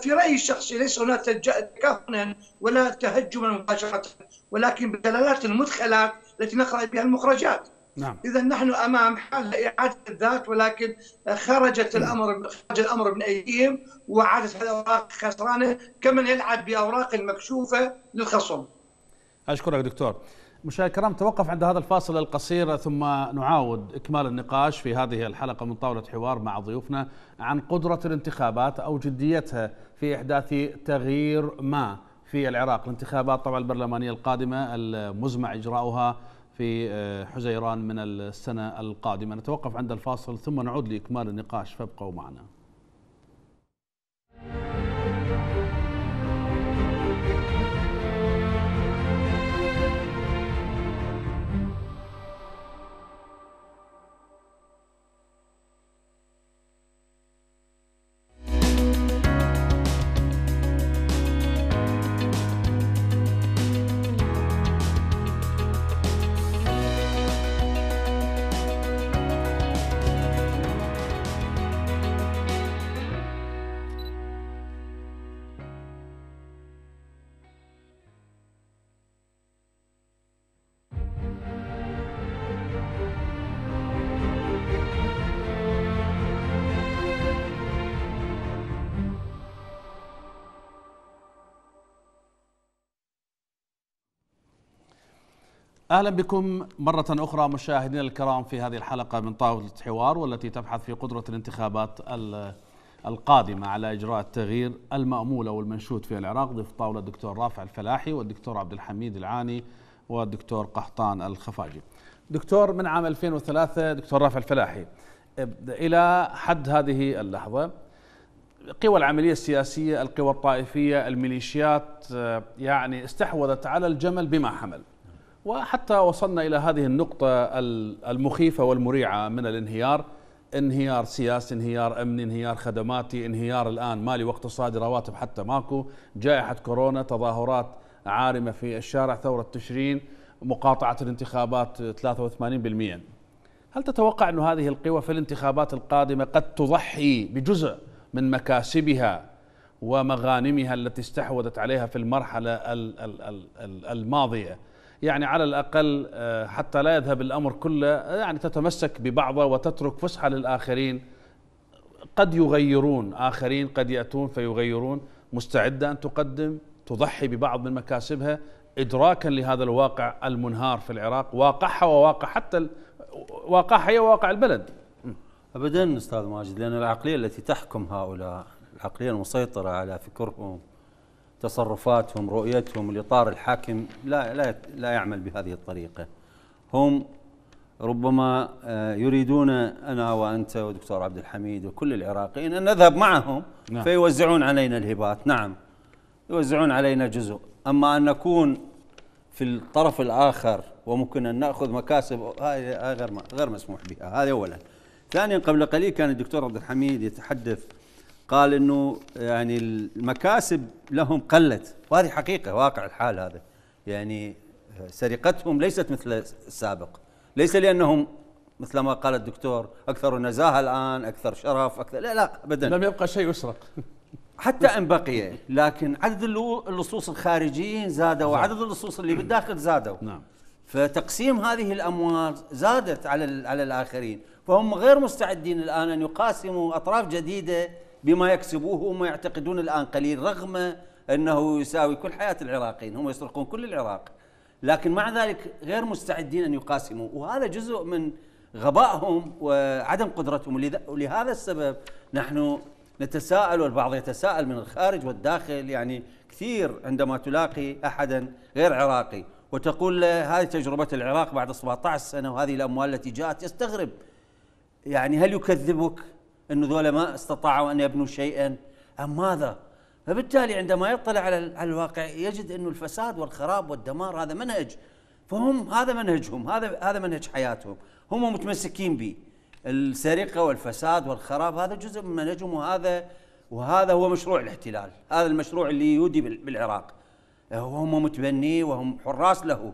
في رايي الشخصي ليس هناك تكهنا ولا تهجما مباشره ولكن بدلالات المدخلات التي نقرا بها المخرجات. نعم. اذا نحن امام حاله اعاده الذات ولكن خرجت نعم. الامر خرج الامر من ايديهم وعادت الاوراق خسرانه كمن يلعب باوراق المكشوفه للخصم. اشكرك دكتور. مشاهدينا الكرام توقف عند هذا الفاصل القصير ثم نعاود إكمال النقاش في هذه الحلقة من طاولة حوار مع ضيوفنا عن قدرة الانتخابات أو جديتها في إحداث تغيير ما في العراق الانتخابات طبعا البرلمانية القادمة المزمع إجراؤها في آه، حزيران من السنة القادمة نتوقف عند الفاصل ثم نعود لإكمال النقاش فابقوا معنا اهلا بكم مره اخرى مشاهدينا الكرام في هذه الحلقه من طاوله حوار والتي تبحث في قدره الانتخابات القادمه على اجراء التغيير المامول او المنشود في العراق ضيف طاوله الدكتور رافع الفلاحي والدكتور عبد الحميد العاني والدكتور قحطان الخفاجي. دكتور من عام 2003 دكتور رافع الفلاحي الى حد هذه اللحظه قوى العمليه السياسيه، القوى الطائفيه، الميليشيات يعني استحوذت على الجمل بما حمل. وحتى وصلنا إلى هذه النقطة المخيفة والمريعة من الانهيار انهيار سياسي انهيار امني انهيار خدماتي انهيار الآن مالي واقتصادي رواتب حتى ماكو جائحة كورونا تظاهرات عارمة في الشارع ثورة تشرين مقاطعة الانتخابات 83% هل تتوقع أن هذه القوى في الانتخابات القادمة قد تضحي بجزء من مكاسبها ومغانمها التي استحوذت عليها في المرحلة الماضية يعني على الأقل آه، حتى لا يذهب الأمر كله يعني تتمسك ببعضه وتترك فسحة للآخرين قد يغيرون آخرين قد يأتون فيغيرون مستعدة أن تقدم تضحي ببعض من مكاسبها إدراكا لهذا الواقع المنهار في العراق واقعها وواقع حتى واقعها هي واقع البلد أبدا أستاذ ماجد لأن العقلية التي تحكم هؤلاء العقلية المسيطرة على فكرهم تصرفاتهم رؤيتهم الإطار الحاكم لا, لا, لا يعمل بهذه الطريقة هم ربما آه، يريدون أنا وأنت ودكتور عبد الحميد وكل العراقيين أن نذهب معهم نعم. فيوزعون علينا الهبات نعم يوزعون علينا جزء أما أن نكون في الطرف الآخر وممكن أن نأخذ مكاسب هذه غير غير مسموح بها هذا أولا ثانيا قبل قليل كان الدكتور عبد الحميد يتحدث قال انه يعني المكاسب لهم قلت وهذه حقيقه واقع الحال هذا يعني سرقتهم ليست مثل السابق ليس لانهم مثل ما قال الدكتور اكثر نزاهه الان اكثر شرف اكثر لا لا ابدا لم يبقى شيء يسرق حتى ان بقي لكن عدد اللصوص الخارجيين زادوا وعدد نعم. اللصوص اللي بالداخل زادوا نعم فتقسيم هذه الاموال زادت على على الاخرين فهم غير مستعدين الان ان يقاسموا اطراف جديده بما يكسبوه هم يعتقدون الآن قليل رغم أنه يساوي كل حياة العراقيين هم يسرقون كل العراق لكن مع ذلك غير مستعدين أن يقاسموا وهذا جزء من غبائهم وعدم قدرتهم ولهذا السبب نحن نتساءل والبعض يتساءل من الخارج والداخل يعني كثير عندما تلاقي أحدا غير عراقي وتقول له هذه تجربة العراق بعد 17 سنة وهذه الأموال التي جاءت يستغرب يعني هل يكذبك انه ذولا ما استطاعوا ان يبنوا شيئا ام ماذا؟ فبالتالي عندما يطلع على الواقع يجد انه الفساد والخراب والدمار هذا منهج فهم هذا منهجهم هذا هذا منهج حياتهم هم متمسكين به السرقه والفساد والخراب هذا جزء من منهجهم وهذا وهذا هو مشروع الاحتلال هذا المشروع اللي يودي بالعراق وهم متبنيه وهم حراس له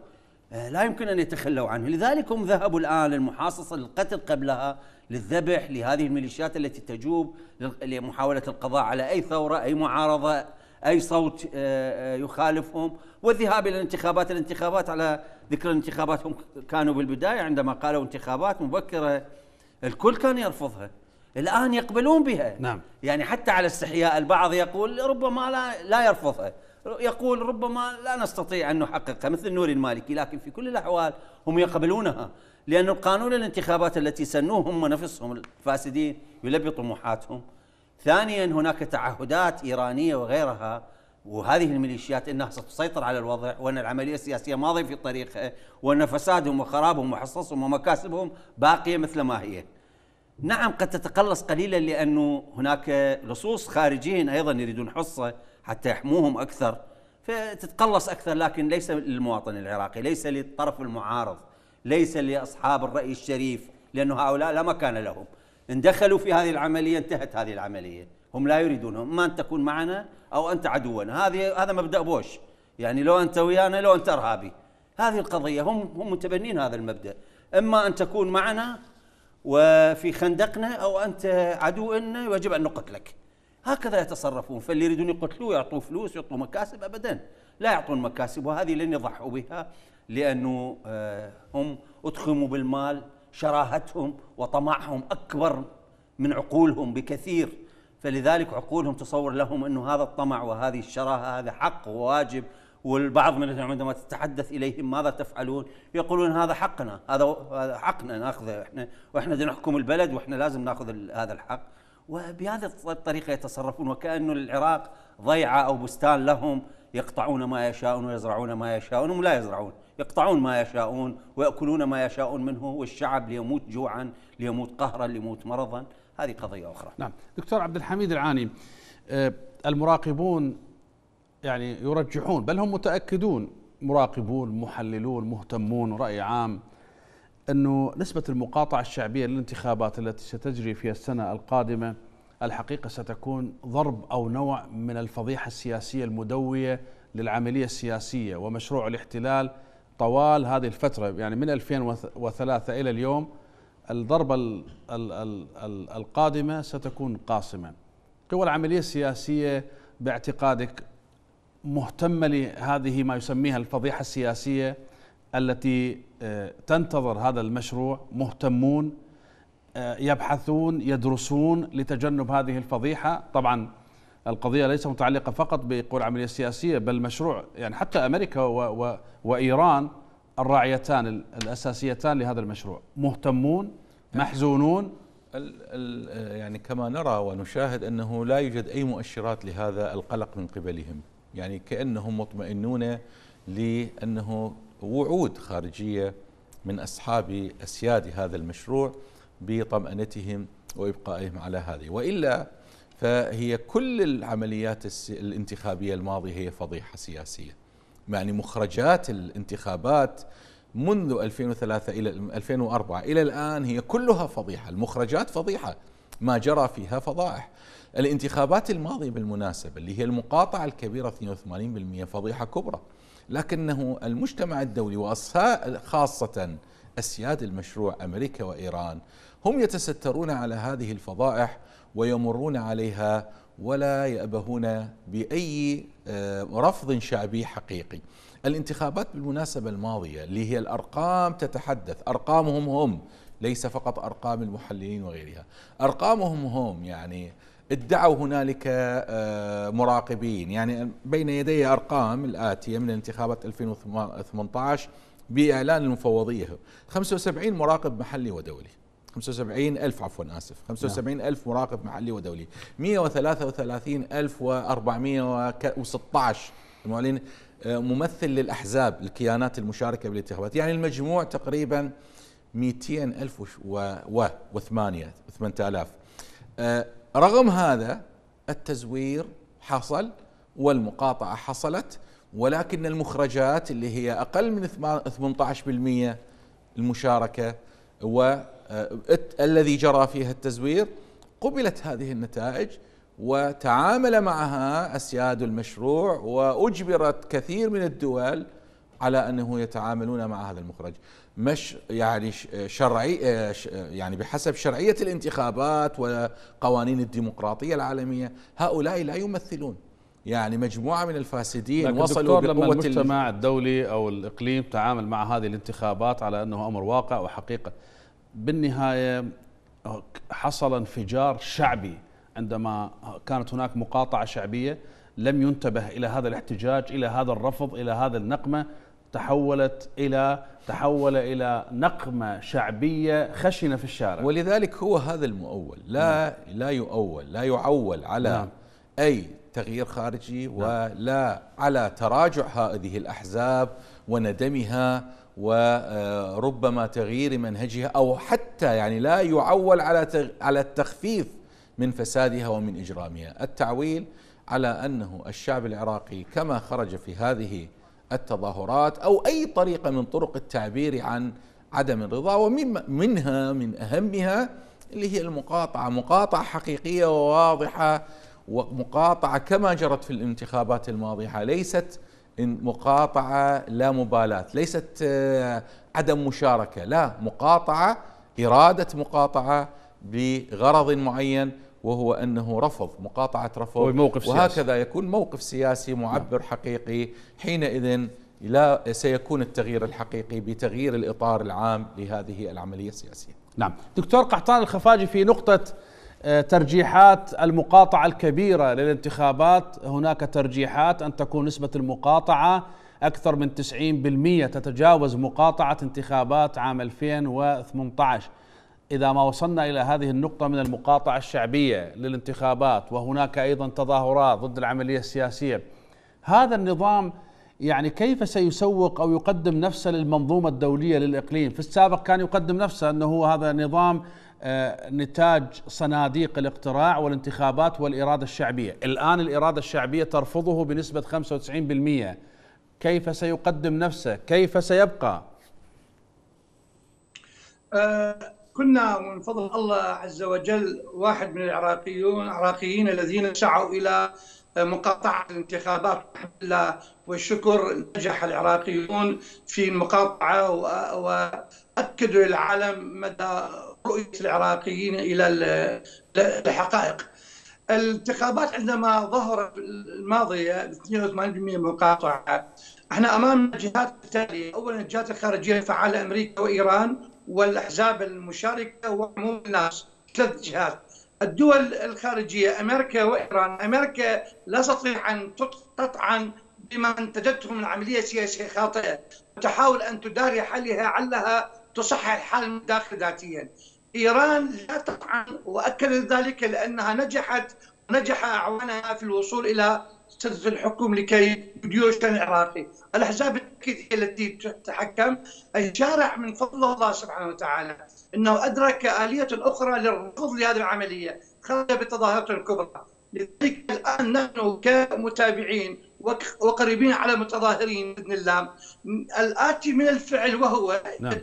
آه، لا يمكن أن يتخلوا عنه لذلك هم ذهبوا الآن للمحاصصة للقتل قبلها للذبح لهذه الميليشيات التي تجوب لمحاولة القضاء على أي ثورة أي معارضة أي صوت آه، آه، يخالفهم والذهاب إلى الانتخابات الانتخابات على ذكر الانتخابات هم كانوا بالبداية عندما قالوا انتخابات مبكرة الكل كان يرفضها الآن يقبلون بها نعم. يعني حتى على استحياء البعض يقول ربما لا, لا يرفضها يقول ربما لا نستطيع أن نحققها مثل نور المالكي لكن في كل الأحوال هم يقبلونها لأن القانون الانتخابات التي سنوه هم نفسهم الفاسدين يلبي طموحاتهم ثانيا هناك تعهدات إيرانية وغيرها وهذه الميليشيات انها ستسيطر على الوضع وان العمليه السياسيه ماضيه في طريقها وان فسادهم وخرابهم وحصصهم ومكاسبهم باقيه مثل ما هي. نعم قد تتقلص قليلا لانه هناك لصوص خارجيين ايضا يريدون حصه حتى يحموهم اكثر فتتقلص اكثر لكن ليس للمواطن العراقي ليس للطرف المعارض ليس لاصحاب الراي الشريف لانه هؤلاء لا مكان لهم ان دخلوا في هذه العمليه انتهت هذه العمليه هم لا يريدونهم اما ان تكون معنا او انت عدونا هذه هذا مبدا بوش يعني لو انت ويانا لو انت ارهابي هذه القضيه هم هم متبنين هذا المبدا اما ان تكون معنا وفي خندقنا او انت عدو لنا يجب ان نقتلك هكذا يتصرفون فاللي يريدون يقتلوه يعطوه فلوس يعطوه مكاسب ابدا لا يعطون مكاسب وهذه لن يضحوا بها لانه آه، هم اتخموا بالمال شراهتهم وطمعهم اكبر من عقولهم بكثير فلذلك عقولهم تصور لهم انه هذا الطمع وهذه الشراهه هذا حق وواجب والبعض منهم عندما تتحدث اليهم ماذا تفعلون؟ يقولون هذا حقنا هذا حقنا ناخذه احنا واحنا بدنا نحكم البلد واحنا لازم ناخذ هذا الحق وبهذه الطريقة يتصرفون وكأن العراق ضيعة أو بستان لهم يقطعون ما يشاءون ويزرعون ما يشاءون هم لا يزرعون يقطعون ما يشاءون ويأكلون ما يشاءون منه والشعب ليموت جوعا ليموت قهرا ليموت مرضا هذه قضية أخرى نعم دكتور عبد الحميد العاني آه، المراقبون يعني يرجحون بل هم متأكدون مراقبون محللون مهتمون رأي عام أنه نسبة المقاطعة الشعبية للانتخابات التي ستجري في السنة القادمة الحقيقة ستكون ضرب أو نوع من الفضيحة السياسية المدوية للعملية السياسية ومشروع الاحتلال طوال هذه الفترة يعني من 2003 إلى اليوم الضربة القادمة ستكون قاصمة قوى العملية السياسية باعتقادك مهتمة لهذه ما يسميها الفضيحة السياسية التي آه، تنتظر هذا المشروع مهتمون آه، يبحثون يدرسون لتجنب هذه الفضيحه طبعا القضيه ليست متعلقه فقط بقوى العمليه السياسيه بل مشروع يعني حتى امريكا و و وايران الراعيتان الاساسيتان لهذا المشروع مهتمون نعم. محزونون آه، يعني كما نرى ونشاهد انه لا يوجد اي مؤشرات لهذا القلق من قبلهم يعني كانهم مطمئنون لانه وعود خارجية من أصحاب أسياد هذا المشروع بطمأنتهم وإبقائهم على هذه وإلا فهي كل العمليات الانتخابية الماضية هي فضيحة سياسية يعني مخرجات الانتخابات منذ 2003 إلى 2004 إلى الآن هي كلها فضيحة المخرجات فضيحة ما جرى فيها فضائح الانتخابات الماضية بالمناسبة اللي هي المقاطعة الكبيرة 82% فضيحة كبرى لكنه المجتمع الدولي وخاصة أسياد المشروع أمريكا وإيران هم يتسترون على هذه الفضائح ويمرون عليها ولا يأبهون بأي آه، رفض شعبي حقيقي الانتخابات بالمناسبة الماضية اللي هي الأرقام تتحدث أرقامهم هم ليس فقط أرقام المحللين وغيرها أرقامهم هم يعني ادعوا هنالك آه، مراقبين يعني بين يدي أرقام الآتية من انتخابات 2018 بإعلان المفوضية 75 مراقب محلي ودولي 75 ألف عفوا آسف 75 ألف مراقب محلي ودولي 133 ألف و416 المعلن آه، ممثل للأحزاب الكيانات المشاركة بالانتخابات يعني المجموع تقريبا 200 ألف و 8000 رغم هذا التزوير حصل والمقاطعة حصلت ولكن المخرجات اللي هي أقل من 18% المشاركة والذي آه، جرى فيها التزوير قبلت هذه النتائج وتعامل معها أسياد المشروع وأجبرت كثير من الدول على أنه يتعاملون مع هذا المخرج مش يعني شرعي آه، يعني بحسب شرعيه الانتخابات وقوانين الديمقراطيه العالميه هؤلاء لا يمثلون يعني مجموعه من الفاسدين لكن وصلوا دكتور لما المجتمع الدولي او الاقليم تعامل مع هذه الانتخابات على انه امر واقع وحقيقه بالنهايه حصل انفجار شعبي عندما كانت هناك مقاطعه شعبيه لم ينتبه الى هذا الاحتجاج الى هذا الرفض الى هذا النقمه تحولت إلى تحول إلى نقمة شعبية خشنة في الشارع ولذلك هو هذا المؤول لا نعم. لا يؤول لا يعول على نعم. أي تغيير خارجي نعم. ولا على تراجع هذه الأحزاب وندمها وربما آه، تغيير منهجها أو حتى يعني لا يعول على على التخفيف من فسادها ومن إجرامها التعويل على أنه الشعب العراقي كما خرج في هذه التظاهرات أو أي طريقة من طرق التعبير عن عدم الرضا ومنها من أهمها اللي هي المقاطعة مقاطعة حقيقية وواضحة ومقاطعة كما جرت في الانتخابات الماضية ليست مقاطعة لا مبالاة ليست آه، عدم مشاركة لا مقاطعة إرادة مقاطعة بغرض معين وهو أنه رفض مقاطعة رفض موقف وهكذا سياسي. يكون موقف سياسي معبر نعم. حقيقي حينئذ لا سيكون التغيير الحقيقي بتغيير الإطار العام لهذه العملية السياسية نعم دكتور قحطان الخفاجي في نقطة آه، ترجيحات المقاطعة الكبيرة للانتخابات هناك ترجيحات أن تكون نسبة المقاطعة أكثر من 90% تتجاوز مقاطعة انتخابات عام 2018 إذا ما وصلنا إلى هذه النقطة من المقاطعة الشعبية للانتخابات وهناك أيضا تظاهرات ضد العملية السياسية هذا النظام يعني كيف سيسوق أو يقدم نفسه للمنظومة الدولية للإقليم في السابق كان يقدم نفسه أنه هذا نظام آه، نتاج صناديق الاقتراع والانتخابات والإرادة الشعبية الآن الإرادة الشعبية ترفضه بنسبة 95% كيف سيقدم نفسه كيف سيبقى أه كنا من فضل الله عز وجل واحد من العراقيون العراقيين الذين سعوا الى مقاطعه الانتخابات والشكر نجح العراقيون في المقاطعه واكدوا للعالم مدى رؤيه العراقيين الى الحقائق. الانتخابات عندما ظهرت الماضيه 82% مقاطعه احنا امام الجهات التاليه اولا الجهات الخارجيه الفعاله امريكا وايران والاحزاب المشاركه وعموم الناس ثلاث جهات الدول الخارجيه امريكا وايران امريكا لا تستطيع ان تطعن بما انتجته من عمليه سياسيه خاطئه وتحاول ان تداري حالها علها تصحح الحال من داخل ذاتيا ايران لا تطعن واكدت ذلك لانها نجحت ونجح اعوانها في الوصول الى سد الحكم لكي يديوشن عراقي الأحزاب التي تتحكم أي شارع من فضل الله سبحانه وتعالى أنه أدرك آلية أخرى للرفض لهذه العملية خرج بالتظاهرات الكبرى لذلك الآن نحن كمتابعين وقريبين على متظاهرين باذن الله الاتي من الفعل وهو نعم.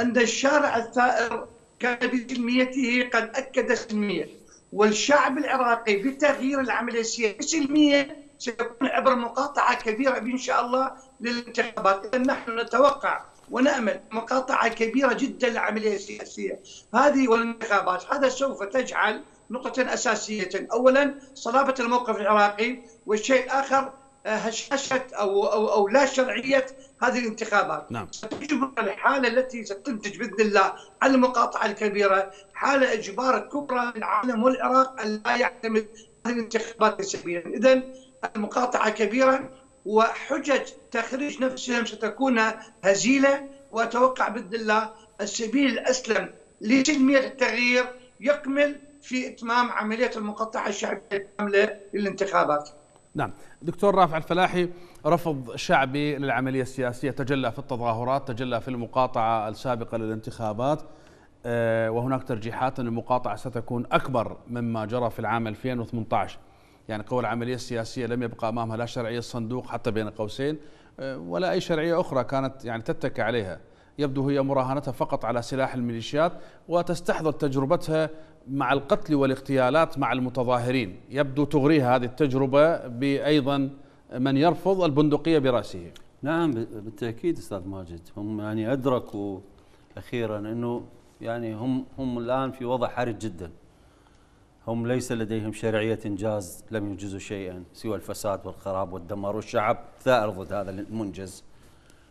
ان الشارع الثائر كان بسلميته قد اكد سلميه والشعب العراقي في تغيير العمليه السياسيه سيكون عبر مقاطعه كبيره ان شاء الله للانتخابات نحن نتوقع ونامل مقاطعه كبيره جدا للعمليه السياسيه هذه والانتخابات هذا سوف تجعل نقطة أساسية أولا صلابة الموقف العراقي والشيء الآخر آه، هشاشة أو, أو, أو لا شرعية هذه الانتخابات نعم. الحالة التي ستنتج بإذن الله على المقاطعة الكبيرة حاله اجبار كبرى من عالم والعراق ان لا يعتمد الانتخابات سبيلا، اذا المقاطعه كبيره وحجج تخريج نفسهم ستكون هزيله واتوقع باذن الله السبيل الاسلم لتنميه التغيير يكمل في اتمام عمليه المقطعه الشعبيه الكامله للانتخابات. نعم دكتور رافع الفلاحي رفض شعبي للعملية السياسية تجلى في التظاهرات تجلى في المقاطعة السابقة للانتخابات آه، وهناك ترجيحات أن المقاطعة ستكون أكبر مما جرى في العام 2018 يعني قوى العملية السياسية لم يبقى أمامها لا شرعية الصندوق حتى بين قوسين آه، ولا أي شرعية أخرى كانت يعني تتكى عليها يبدو هي مراهنتها فقط على سلاح الميليشيات وتستحضر تجربتها مع القتل والاغتيالات مع المتظاهرين يبدو تغريها هذه التجربة بأيضا من يرفض البندقية برأسه نعم بالتأكيد أستاذ ماجد هم يعني أدركوا أخيرا أنه يعني هم هم الآن في وضع حرج جدا هم ليس لديهم شرعية إنجاز لم ينجزوا شيئا سوى الفساد والخراب والدمار والشعب ثائر ضد هذا المنجز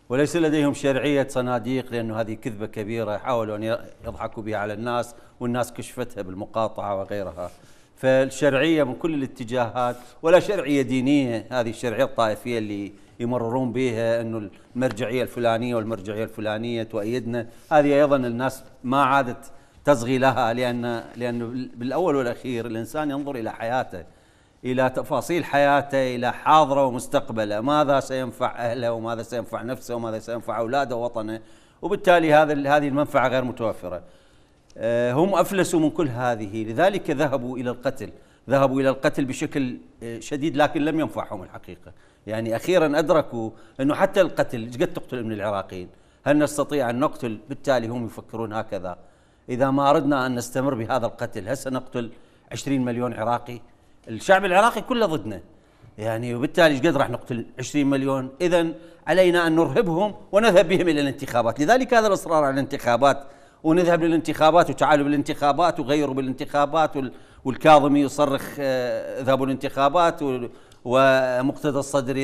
وليس لديهم شرعية صناديق لأنه هذه كذبة كبيرة حاولوا أن يضحكوا بها على الناس والناس كشفتها بالمقاطعة وغيرها فالشرعية من كل الاتجاهات ولا شرعية دينية هذه الشرعية الطائفية اللي يمررون بها انه المرجعيه الفلانيه والمرجعيه الفلانيه تؤيدنا هذه ايضا الناس ما عادت تصغي لها لان لانه بالاول والاخير الانسان ينظر الى حياته الى تفاصيل حياته الى حاضره ومستقبله ماذا سينفع اهله وماذا سينفع نفسه وماذا سينفع اولاده ووطنه وبالتالي هذا هذه المنفعه غير متوفره آه، هم افلسوا من كل هذه لذلك ذهبوا الى القتل ذهبوا الى القتل بشكل آه، شديد لكن لم ينفعهم الحقيقه يعني أخيرا أدركوا أنه حتى القتل قد تقتل من العراقيين هل نستطيع أن نقتل بالتالي هم يفكرون هكذا إذا ما أردنا أن نستمر بهذا القتل هل سنقتل 20 مليون عراقي الشعب العراقي كله ضدنا يعني وبالتالي قد راح نقتل 20 مليون إذا علينا أن نرهبهم ونذهب بهم إلى الانتخابات لذلك هذا الإصرار على الانتخابات ونذهب للانتخابات وتعالوا بالانتخابات وغيروا بالانتخابات والكاظمي يصرخ آه، ذهبوا الانتخابات ومقتدى الصدر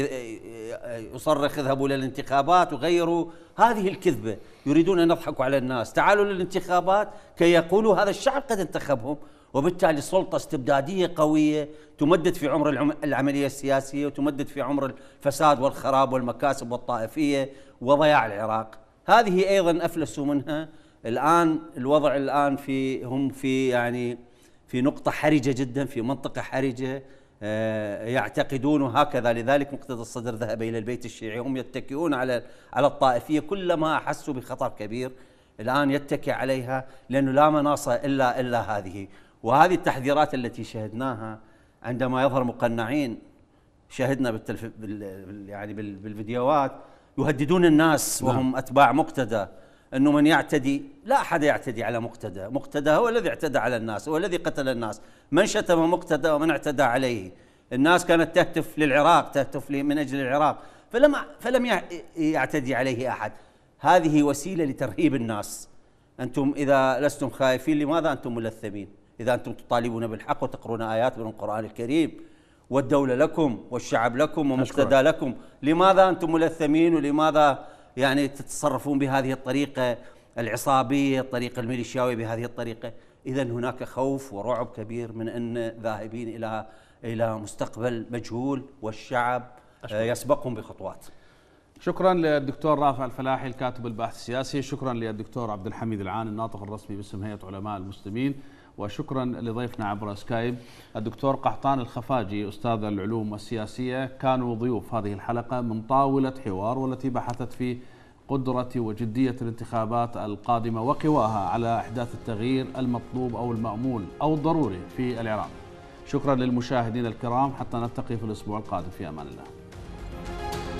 يصرخ اذهبوا للانتخابات وغيروا هذه الكذبة يريدون أن يضحكوا على الناس تعالوا للانتخابات كي يقولوا هذا الشعب قد انتخبهم وبالتالي سلطة استبدادية قوية تمدد في عمر العملية السياسية وتمدد في عمر الفساد والخراب والمكاسب والطائفية وضياع العراق هذه أيضا أفلسوا منها الآن الوضع الآن في هم في يعني في نقطة حرجة جدا في منطقة حرجة آه، يعتقدون هكذا لذلك مقتدى الصدر ذهب إلى البيت الشيعي هم يتكئون على على الطائفية كلما أحسوا بخطر كبير الآن يتكئ عليها لأنه لا مناص إلا إلا هذه وهذه التحذيرات التي شهدناها عندما يظهر مقنعين شهدنا بالتلف... بال... يعني بالفيديوهات يهددون الناس نعم. وهم أتباع مقتدى انه من يعتدي لا احد يعتدي على مقتدى، مقتدى هو الذي اعتدى على الناس، هو الذي قتل الناس، من شتم مقتدى ومن اعتدى عليه، الناس كانت تهتف للعراق، تهتف من اجل العراق، فلم فلم يعتدي عليه احد. هذه وسيله لترهيب الناس. انتم اذا لستم خائفين لماذا انتم ملثمين؟ اذا انتم تطالبون بالحق وتقرون ايات من القران الكريم والدوله لكم والشعب لكم ومقتدى لكم، لماذا انتم ملثمين ولماذا يعني تتصرفون بهذه الطريقه العصابيه الطريقه الميليشياويه بهذه الطريقه اذا هناك خوف ورعب كبير من ان ذاهبين الى الى مستقبل مجهول والشعب آه، يسبقهم بخطوات شكرا للدكتور رافع الفلاحي الكاتب الباحث السياسي شكرا للدكتور عبد الحميد العان الناطق الرسمي باسم هيئه علماء المسلمين وشكرا لضيفنا عبر سكايب الدكتور قحطان الخفاجي أستاذ العلوم السياسية كانوا ضيوف هذه الحلقة من طاولة حوار والتي بحثت في قدرة وجدية الانتخابات القادمة وقواها على إحداث التغيير المطلوب أو المأمول أو الضروري في العراق شكرا للمشاهدين الكرام حتى نلتقي في الأسبوع القادم في أمان الله